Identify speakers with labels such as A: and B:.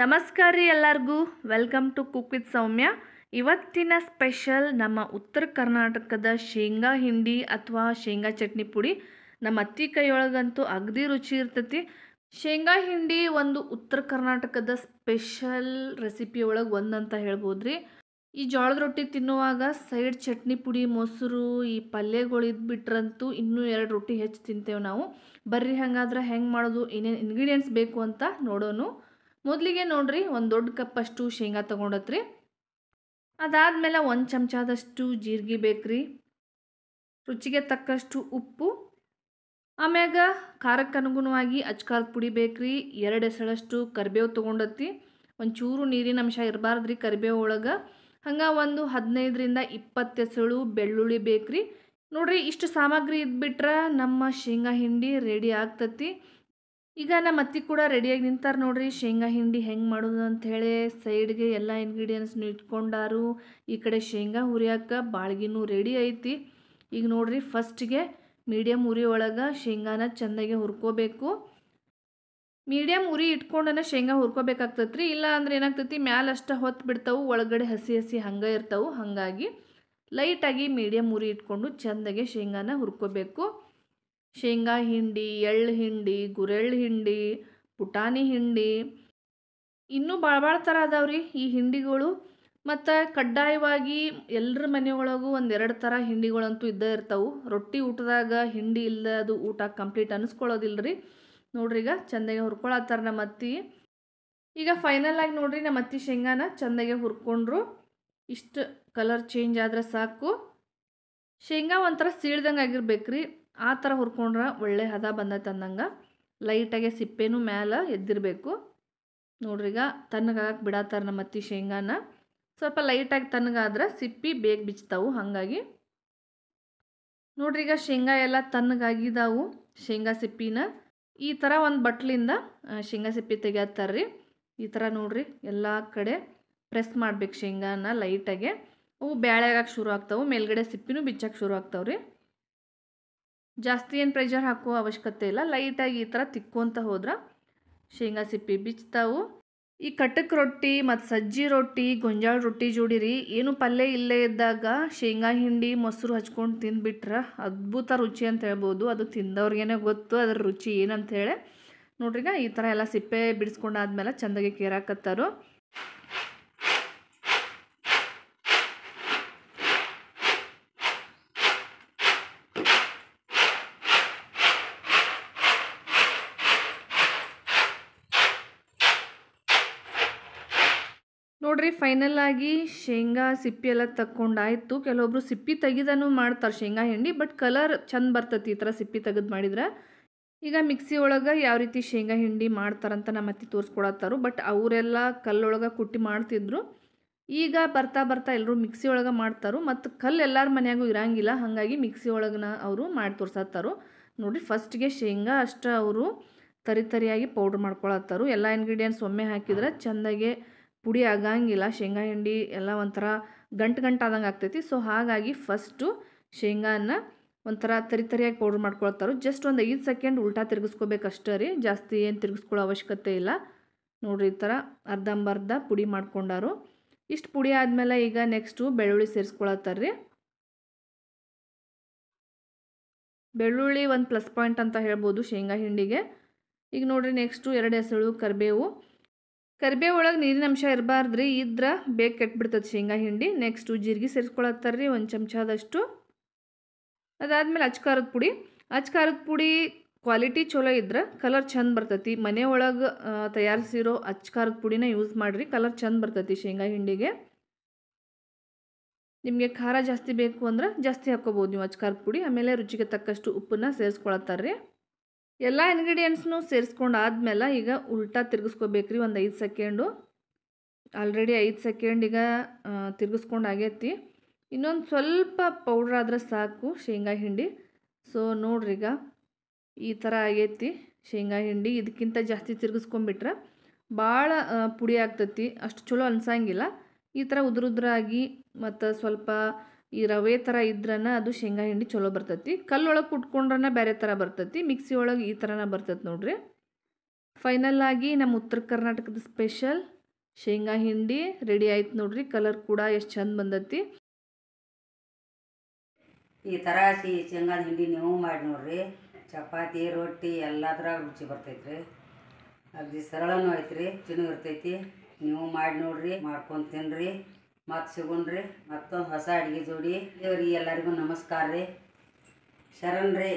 A: ನಮಸ್ಕಾರ ರೀ ಎಲ್ಲರಿಗೂ welcome to cook with Soumya ಇವತ್ತಿನ ಸ್ಪೆಷಲ್ ನಮ್ಮ ಉತ್ತರ ಕರ್ನಾಟಕದ ಶೇಂಗಾ ಹಿಂಡಿ ಅಥವಾ ಶೇಂಗಾ ಚಟ್ನಿ ಪುಡಿ ನಮ್ಮ ಅತ್ತಿ ಕೈಯೊಳಗಂತೂ ಅಗದಿ ರುಚಿ ಇರ್ತೈತಿ ಶೇಂಗಾ ಹಿಂಡಿ ಒಂದು ಉತ್ತರ ಕರ್ನಾಟಕದ ಸ್ಪೆಷಲ್ ರೆಸಿಪಿ ಒಳಗೆ ಒಂದಂತ ಹೇಳ್ಬೋದು ರೀ ಈ ಜೋಳದ ರೊಟ್ಟಿ ತಿನ್ನುವಾಗ ಸೈಡ್ ಚಟ್ನಿ ಪುಡಿ ಮೊಸರು ಈ ಪಲ್ಯಗಳಿದ್ಬಿಟ್ರಂತೂ ಇನ್ನೂ ಎರಡು ರೊಟ್ಟಿ ಹೆಚ್ಚು ತಿಂತೇವೆ ನಾವು ಬರ್ರಿ ಹಾಗಾದ್ರೆ ಹೆಂಗೆ ಮಾಡೋದು ಏನೇನು ಇಂಗ್ರೀಡಿಯೆಂಟ್ಸ್ ಬೇಕು ಅಂತ ನೋಡೋನು ಮೊದಲಿಗೆ ನೋಡ್ರಿ ಒಂದು ದೊಡ್ಡ ಕಪ್ಪಷ್ಟು ಶೇಂಗಾ ತೊಗೊಂಡತ್ರಿ ಅದಾದಮೇಲೆ ಒಂದು ಚಮಚದಷ್ಟು ಜೀರಿಗೆ ಬೇಕ್ರಿ ರುಚಿಗೆ ತಕ್ಕಷ್ಟು ಉಪ್ಪು ಆಮ್ಯಾಗ ಖಾರಕ್ಕೆ ಅನುಗುಣವಾಗಿ ಅಚ್ಕಾರದ ಪುಡಿ ಬೇಕ್ರಿ ಎರಡು ಎಸಳಷ್ಟು ಕರಿಬೇವು ತೊಗೊಂಡತ್ತಿ ಒಂಚೂರು ನೀರಿನ ಅಂಶ ಇರಬಾರ್ದ್ರಿ ಕರಿಬೇವು ಒಳಗೆ ಹಂಗೆ ಒಂದು ಹದಿನೈದರಿಂದ ಇಪ್ಪತ್ತು ಎಸಳು ಬೆಳ್ಳುಳ್ಳಿ ಬೇಕ್ರಿ ನೋಡ್ರಿ ಇಷ್ಟು ಸಾಮಗ್ರಿ ಇದ್ಬಿಟ್ರೆ ನಮ್ಮ ಶೇಂಗಾ ಹಿಂಡಿ ರೆಡಿ ಆಗ್ತತಿ ಈಗ ನಮ್ಮ ಅತ್ತಿ ಕೂಡ ರೆಡಿಯಾಗಿ ನಿಂತಾರೆ ನೋಡ್ರಿ ಶೇಂಗಾ ಹಿಂಡಿ ಹೆಂಗೆ ಮಾಡೋದು ಅಂಥೇಳಿ ಸೈಡ್ಗೆ ಎಲ್ಲ ಇಂಗ್ರೀಡಿಯೆಂಟ್ಸ್ನು ಇಟ್ಕೊಂಡಾರು ಈ ಕಡೆ ಶೇಂಗಾ ಹುರಿಯಾಕ ಬಾಳ್ಗಿನೂ ರೆಡಿ ಐತಿ ಈಗ ನೋಡ್ರಿ ಫಸ್ಟ್ಗೆ ಮೀಡಿಯಮ್ ಉರಿ ಒಳಗೆ ಶೇಂಗಾನ ಚೆಂದಾಗಿ ಹುರ್ಕೋಬೇಕು ಮೀಡಿಯಮ್ ಉರಿ ಇಟ್ಕೊಂಡನ ಶೇಂಗಾ ಹುರ್ಕೋಬೇಕಾಗ್ತತ್ರಿ ಇಲ್ಲ ಅಂದ್ರೆ ಏನಾಗ್ತೈತಿ ಮ್ಯಾಲ ಅಷ್ಟು ಹೊತ್ತು ಬಿಡ್ತಾವೆ ಒಳಗಡೆ ಹಸಿ ಹಸಿ ಹಂಗೆ ಇರ್ತಾವೆ ಹಾಗಾಗಿ ಲೈಟಾಗಿ ಮೀಡಿಯಮ್ ಉರಿ ಇಟ್ಕೊಂಡು ಚೆಂದಾಗೆ ಶೇಂಗಾನ ಹುರ್ಕೋಬೇಕು ಶೇಂಗಾ ಹಿಂಡಿ ಎಳ್ಳು ಹಿಂಡಿ ಗುರೆಳ್ಳು ಹಿಂಡಿ ಪುಟಾಣಿ ಹಿಂಡಿ ಇನ್ನೂ ಭಾಳ ಭಾಳ ಥರ ಅದಾವ್ರಿ ಈ ಹಿಂಡಿಗಳು ಮತ್ತು ಕಡ್ಡಾಯವಾಗಿ ಎಲ್ಲರ ಮನೆಯೊಳಗೂ ಒಂದೆರಡು ಥರ ಹಿಂಡಿಗಳಂತೂ ಇದ್ದೇ ಇರ್ತಾವೆ ರೊಟ್ಟಿ ಊಟದಾಗ ಹಿಂಡಿ ಅದು ಊಟ ಕಂಪ್ಲೀಟ್ ಅನ್ನಿಸ್ಕೊಳ್ಳೋದಿಲ್ಲ ರೀ ನೋಡ್ರಿ ಈಗ ಚೆಂದಾಗಿ ಹುರ್ಕೊಳತ್ತಾರ ನಮ್ಮ ಅತ್ತಿ ಈಗ ಫೈನಲ್ ಆಗಿ ನೋಡ್ರಿ ನಮ್ಮ ಅತ್ತಿ ಶೇಂಗಾನ ಚೆಂದಾಗೆ ಹುರ್ಕೊಂಡ್ರು ಇಷ್ಟು ಕಲರ್ ಚೇಂಜ್ ಆದ್ರೆ ಸಾಕು ಶೇಂಗಾ ಒಂಥರ ಸೀಳ್ದಂಗೆ ಆಗಿರ್ಬೇಕು ರೀ ಆ ಥರ ಹುರ್ಕೊಂಡ್ರೆ ಒಳ್ಳೆ ಹದ ಬಂದೈತೆ ಅಂದಂಗೆ ಲೈಟಾಗೆ ಸಿಪ್ಪೆನೂ ಮ್ಯಾಲೆ ಎದ್ದಿರಬೇಕು ನೋಡ್ರಿಗ ತಣ್ಣಗಾಗಕ್ಕೆ ಬಿಡತ್ತಾರೆ ನಮ್ಮ ಅತ್ತಿ ಶೇಂಗಾನ ಸ್ವಲ್ಪ ಲೈಟಾಗಿ ತಣ್ಣಗಾದ್ರೆ ಸಿಪ್ಪಿ ಬೇಗ ಬಿಚ್ತಾವು ಹಾಗಾಗಿ ನೋಡ್ರಿಗ ಶೇಂಗಾ ಎಲ್ಲ ತಣ್ಣಗಾಗಿದ್ದಾವು ಶೇಂಗಾ ಸಿಪ್ಪಿನ ಈ ಥರ ಒಂದು ಬಟ್ಲಿಂದ ಶೇಂಗಾ ಸಿಪ್ಪಿ ರೀ ಈ ಥರ ನೋಡ್ರಿ ಎಲ್ಲ ಕಡೆ ಪ್ರೆಸ್ ಮಾಡ್ಬೇಕು ಶೇಂಗಾನ ಲೈಟಾಗೆ ಅವು ಬ್ಯಾಳೆಗಾಗಕ್ಕೆ ಶುರು ಆಗ್ತಾವೆ ಮೇಲ್ಗಡೆ ಸಿಪ್ಪಿನೂ ಬಿಚ್ಚಕ್ಕೆ ಶುರು ಆಗ್ತಾವ್ರಿ ಜಾಸ್ತಿ ಏನು ಪ್ರೆಷರ್ ಹಾಕುವ ಅವಶ್ಯಕತೆ ಇಲ್ಲ ಲೈಟಾಗಿ ಈ ಥರ ತಿಕ್ಕೊಂತ ಹೋದ್ರೆ ಶೇಂಗಾ ಸಿಪ್ಪೆ ಬಿಚ್ತಾವು ಈ ಕಟಕ್ ರೊಟ್ಟಿ ಮತ್ತು ಸಜ್ಜಿ ರೊಟ್ಟಿ ಗೊಂಜಾಳ ರೊಟ್ಟಿ ಜೋಡಿರಿ ಏನು ಪಲ್ಯ ಇಲ್ಲೇ ಇದ್ದಾಗ ಶೇಂಗಾ ಹಿಂಡಿ ಮೊಸರು ಹಚ್ಕೊಂಡು ತಿಂದುಬಿಟ್ರೆ ಅದ್ಭುತ ರುಚಿ ಅಂತ ಹೇಳ್ಬೋದು ಅದು ತಿಂದವ್ರಿಗೇನೆ ಗೊತ್ತು ಅದ್ರ ರುಚಿ ಏನಂತ ಹೇಳಿ ನೋಡ್ರಿಗ ಈ ಥರ ಎಲ್ಲ ಸಿಪ್ಪೆ ಬಿಡಿಸ್ಕೊಂಡಾದ್ಮೇಲೆ ಚೆಂದಾಗಿ ಕೇರಾಕತ್ತಾರು ನೋಡ್ರಿ ಫೈನಲ್ ಆಗಿ ಶೇಂಗಾ ಸಿಪ್ಪಿ ಎಲ್ಲ ತಕ್ಕೊಂಡಾಯಿತು ಕೆಲವೊಬ್ರು ಸಿಪ್ಪಿ ತೆಗೆದನು ಮಾಡ್ತಾರೆ ಶೇಂಗಾ ಹಿಂಡಿ ಬಟ್ ಕಲರ್ ಚಂದ ಬರ್ತೈತಿ ಈ ಥರ ಸಿಪ್ಪಿ ತೆಗೆದು ಮಾಡಿದ್ರೆ ಈಗ ಮಿಕ್ಸಿ ಒಳಗೆ ಯಾವ ರೀತಿ ಶೇಂಗಾ ಹಿಂಡಿ ಮಾಡ್ತಾರಂತ ನಮ್ಮ ಅತ್ತಿ ತೋರಿಸ್ಕೊಡತ್ತಾರು ಬಟ್ ಅವರೆಲ್ಲ ಕಲ್ಲೊಳಗೆ ಕುಟ್ಟಿ ಮಾಡ್ತಿದ್ರು ಈಗ ಬರ್ತಾ ಬರ್ತಾ ಎಲ್ಲರೂ ಮಿಕ್ಸಿ ಒಳಗೆ ಮಾಡ್ತಾರೋ ಮತ್ತು ಕಲ್ಲು ಎಲ್ಲರ ಮನೆಯಾಗೂ ಇರಂಗಿಲ್ಲ ಹಾಗಾಗಿ ಮಿಕ್ಸಿ ಒಳಗನ ಅವರು ಮಾಡಿ ತೋರ್ಸತ್ತಾರು ನೋಡಿರಿ ಫಸ್ಟ್ಗೆ ಶೇಂಗಾ ಅಷ್ಟು ಅವರು ತರಿ ತರಿಯಾಗಿ ಪೌಡ್ರ್ ಮಾಡ್ಕೊಳತ್ತಾರು ಎಲ್ಲ ಇಂಗ್ರೀಡಿಯೆಂಟ್ಸ್ ಒಮ್ಮೆ ಹಾಕಿದ್ರೆ ಚೆಂದಾಗೆ ಪುಡಿ ಆಗಂಗಿಲ್ಲ ಶೇಂಗಾ ಹಿಂಡಿ ಎಲ್ಲ ಒಂಥರ ಗಂಟು ಗಂಟು ಆದಂಗೆ ಆಗ್ತೈತಿ ಸೊ ಹಾಗಾಗಿ ಫಸ್ಟು ಶೇಂಗಾನ ಒಂಥರ ತರಿ ತರಿಯಾಗಿ ಪೌಡ್ರ್ ಮಾಡ್ಕೊಳ್ತಾರೆ ಜಸ್ಟ್ ಒಂದು ಐದು ಸೆಕೆಂಡ್ ಉಲ್ಟಾ ಅಷ್ಟೇ ರೀ ಜಾಸ್ತಿ ಏನು ತಿರ್ಗಿಸ್ಕೊಳ್ಳೋ ಅವಶ್ಯಕತೆ ಇಲ್ಲ ನೋಡಿರಿ ಈ ಥರ ಅರ್ಧಂಬರ್ಧ ಪುಡಿ ಮಾಡ್ಕೊಂಡಾರು ಇಷ್ಟು ಪುಡಿ ಆದಮೇಲೆ ಈಗ ನೆಕ್ಸ್ಟು ಬೆಳ್ಳುಳ್ಳಿ ಸೇರಿಸ್ಕೊಳತ್ತಾರೆ ರೀ ಬೆಳ್ಳುಳ್ಳಿ ಒಂದು ಪ್ಲಸ್ ಪಾಯಿಂಟ್ ಅಂತ ಹೇಳ್ಬೋದು ಶೇಂಗಾ ಹಿಂಡಿಗೆ ಈಗ ನೋಡಿರಿ ನೆಕ್ಸ್ಟು ಎರಡು ಹೆಸರು ಕರಿಬೇವು ಕರಿಬೇವು ಒಳಗೆ ನೀರಿನ ಅಂಶ ಇರಬಾರ್ದ್ರಿ ಇದ್ರ ಬೇಗ ಕೆಟ್ಬಿಡ್ತದೆ ಶೇಂಗಾ ಹಿಂಡಿ ನೆಕ್ಸ್ಟು ಜೀರಿಗೆ ಸೇರಿಸ್ಕೊಳತ್ತಾರ್ರಿ ರೀ ಒಂದು ಚಮಚದಷ್ಟು ಅದಾದಮೇಲೆ ಅಚ್ಕಾರದ ಪುಡಿ ಅಚ್ಕಾರದ ಪುಡಿ ಕ್ವಾಲಿಟಿ ಚಲೋ ಇದ್ರೆ ಕಲರ್ ಚೆಂದ ಬರ್ತೈತಿ ಮನೆ ಒಳಗೆ ತಯಾರಿಸಿರೋ ಅಚ್ಕಾರದ ಪುಡಿನ ಯೂಸ್ ಮಾಡಿರಿ ಕಲರ್ ಚೆಂದ ಬರ್ತೈತಿ ಶೇಂಗಾ ಹಿಂಡಿಗೆ ನಿಮಗೆ ಖಾರ ಜಾಸ್ತಿ ಬೇಕು ಅಂದ್ರೆ ಜಾಸ್ತಿ ಹಾಕ್ಕೋಬೋದು ನೀವು ಅಚ್ಕಾರದ ಪುಡಿ ಆಮೇಲೆ ರುಚಿಗೆ ತಕ್ಕಷ್ಟು ಉಪ್ಪನ್ನು ಸೇರಿಸ್ಕೊಳತ್ತಾರ್ರಿ ಎಲ್ಲ ಇಂಗ್ರೀಡಿಯೆಂಟ್ಸ್ನು ಸೇರಿಸ್ಕೊಂಡು ಆದ್ಮೇಲೆ ಈಗ ಉಲ್ಟಾ ತಿರುಗಿಸ್ಕೋಬೇಕು ರೀ ಒಂದು ಐದು ಸೆಕೆಂಡು ಆಲ್ರೆಡಿ ಐದು ಸೆಕೆಂಡ್ ಈಗ ತಿರುಗಿಸ್ಕೊಂಡು ಆಗೈತಿ ಇನ್ನೊಂದು ಸ್ವಲ್ಪ ಪೌಡ್ರ್ ಆದ್ರೆ ಸಾಕು ಶೇಂಗಾ ಹಿಂಡಿ ಸೊ ನೋಡ್ರಿ ಈಗ ಈ ಥರ ಆಗೈತಿ ಶೇಂಗಾ ಹಿಂಡಿ ಇದಕ್ಕಿಂತ ಜಾಸ್ತಿ ತಿರುಗಿಸ್ಕೊಂಬಿಟ್ರೆ ಭಾಳ ಪುಡಿ ಆಗ್ತತಿ ಅಷ್ಟು ಚಲೋ ಅನ್ಸಂಗಿಲ್ಲ ಈ ಥರ ಉದುರುದ್ರಾಗಿ ಮತ್ತು ಸ್ವಲ್ಪ ಈ ರವೆ ಥರ ಇದ್ರನ ಅದು ಶೇಂಗಾ ಹಿಂಡಿ ಚಲೋ ಬರ್ತೈತಿ ಕಲ್ಲೊಳಗೆ ಕುಟ್ಕೊಂಡ್ರನ ಬೇರೆ ಥರ ಬರ್ತೈತಿ ಮಿಕ್ಸಿ ಒಳಗೆ ಈ ಥರನ ಬರ್ತೈತಿ ನೋಡ್ರಿ ಫೈನಲ್ ಆಗಿ ನಮ್ಮ ಉತ್ತರ ಕರ್ನಾಟಕದ ಸ್ಪೆಷಲ್ ಶೇಂಗಾ ಹಿಂಡಿ ರೆಡಿ ಆಯ್ತು ನೋಡ್ರಿ ಕಲರ್ ಕೂಡ ಎಷ್ಟು ಚಂದ ಬಂದತಿ ಈ ಥರ ಸಿ ಹಿಂಡಿ ನೀವು ಮಾಡಿ ನೋಡ್ರಿ ಚಪಾತಿ ರೊಟ್ಟಿ ಎಲ್ಲದ್ರಾಗ ರುಚಿ ಬರ್ತೈತೆ ರೀ ಸರಳನೂ ಐತ್ರಿ ಇರ್ತೈತಿ ನೀವು ಮಾಡಿ ನೋಡ್ರಿ ಮಾಡ್ಕೊಂಡು ರೀ ಮತ್ತು ಸಿಗೋಣ್ರಿ ಮತ್ತೊಂದು ಹೊಸ ಅಡುಗೆ ಜೋಡಿ ದೇವ್ರಿಗೆ ಎಲ್ಲರಿಗೂ ನಮಸ್ಕಾರ ರೀ ಶರಣ್ರಿ